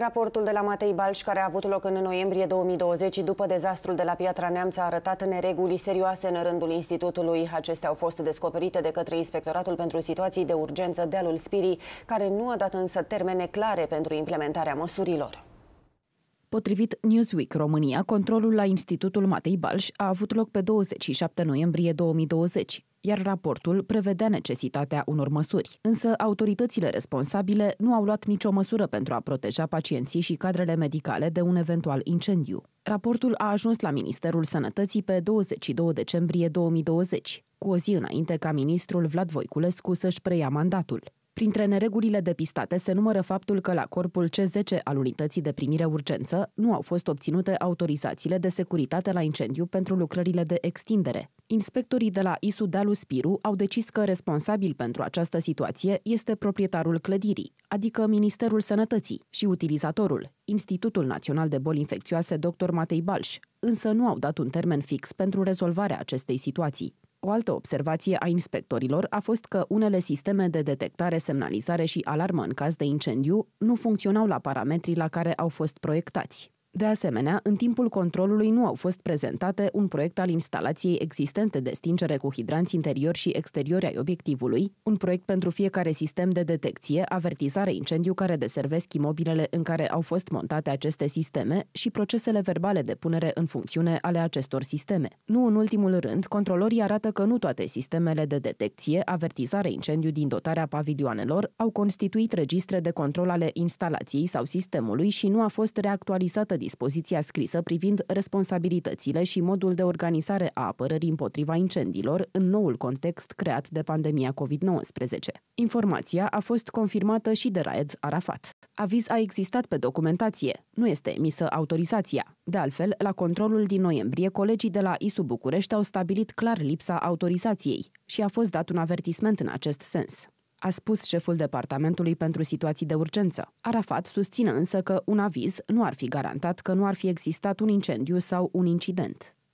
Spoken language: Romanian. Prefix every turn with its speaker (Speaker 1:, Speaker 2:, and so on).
Speaker 1: Raportul de la Matei Balș, care a avut loc în noiembrie 2020 după dezastrul de la Piatra Neamț, a arătat nereguli serioase în rândul institutului. Acestea au fost descoperite de către Inspectoratul pentru Situații de Urgență Dealul Spirii, care nu a dat însă termene clare pentru implementarea măsurilor.
Speaker 2: Potrivit Newsweek România, controlul la Institutul Matei Balș a avut loc pe 27 noiembrie 2020 iar raportul prevedea necesitatea unor măsuri. Însă autoritățile responsabile nu au luat nicio măsură pentru a proteja pacienții și cadrele medicale de un eventual incendiu. Raportul a ajuns la Ministerul Sănătății pe 22 decembrie 2020, cu o zi înainte ca ministrul Vlad Voiculescu să-și preia mandatul. Printre neregulile depistate se numără faptul că la corpul C10 al unității de primire urgență nu au fost obținute autorizațiile de securitate la incendiu pentru lucrările de extindere. Inspectorii de la ISU Dalu Spiru au decis că responsabil pentru această situație este proprietarul clădirii, adică Ministerul Sănătății și utilizatorul, Institutul Național de Boli Infecțioase dr. Matei Balș, însă nu au dat un termen fix pentru rezolvarea acestei situații. O altă observație a inspectorilor a fost că unele sisteme de detectare, semnalizare și alarmă în caz de incendiu nu funcționau la parametrii la care au fost proiectați. De asemenea, în timpul controlului nu au fost prezentate un proiect al instalației existente de stingere cu hidranți interiori și exteriori ai obiectivului, un proiect pentru fiecare sistem de detecție, avertizare incendiu care deservesc imobilele în care au fost montate aceste sisteme și procesele verbale de punere în funcțiune ale acestor sisteme. Nu în ultimul rând, controlorii arată că nu toate sistemele de detecție, avertizare incendiu din dotarea pavilioanelor au constituit registre de control ale instalației sau sistemului și nu a fost reactualizată dispoziția scrisă privind responsabilitățile și modul de organizare a apărării împotriva incendiilor în noul context creat de pandemia COVID-19. Informația a fost confirmată și de Raed Arafat. Aviz a existat pe documentație, nu este emisă autorizația. De altfel, la controlul din noiembrie, colegii de la ISU București au stabilit clar lipsa autorizației și a fost dat un avertisment în acest sens a spus șeful Departamentului pentru Situații de Urgență. Arafat susține însă că un aviz nu ar fi garantat că nu ar fi existat un incendiu sau un incident.